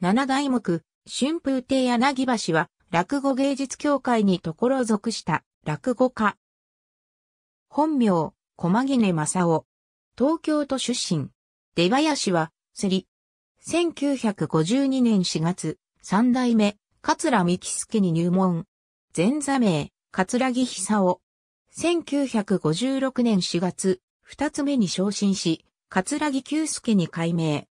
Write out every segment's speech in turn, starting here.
七代目、春風亭柳橋は、落語芸術協会にところ属した落語家。本名、駒木根正夫。東京都出身。出林は、すり。1952年4月、三代目、桂三木助に入門。前座名、桂木久夫。1956年4月、二つ目に昇進し、桂木久助に改名。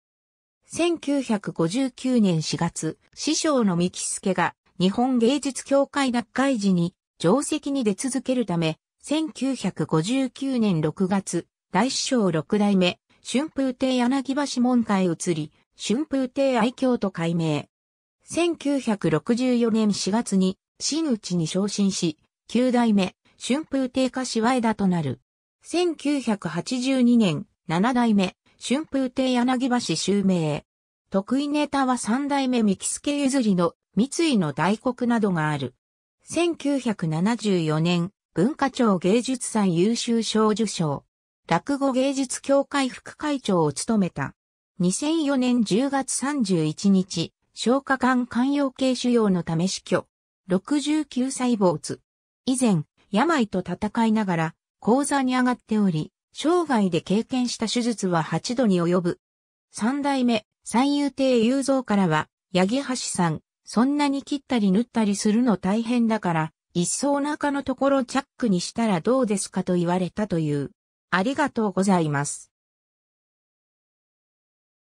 1959年4月、師匠の三木助が日本芸術協会脱会時に定石に出続けるため、1959年6月、大師匠六代目、春風亭柳橋門下へ移り、春風亭愛嬌と改名。1964年4月に、新内に昇進し、九代目、春風亭柏枝となる。1982年、七代目、春風亭柳橋襲名。得意ネタは三代目三木助譲りの三井の大黒などがある。1974年、文化庁芸術祭優秀賞受賞。落語芸術協会副会長を務めた。2004年10月31日、消化管寛容系腫瘍のため死去。69歳坊主。以前、病と戦いながら、講座に上がっており、生涯で経験した手術は8度に及ぶ。三代目、三遊亭雄三からは、八木橋さん、そんなに切ったり縫ったりするの大変だから、一層中のところチャックにしたらどうですかと言われたという。ありがとうございます。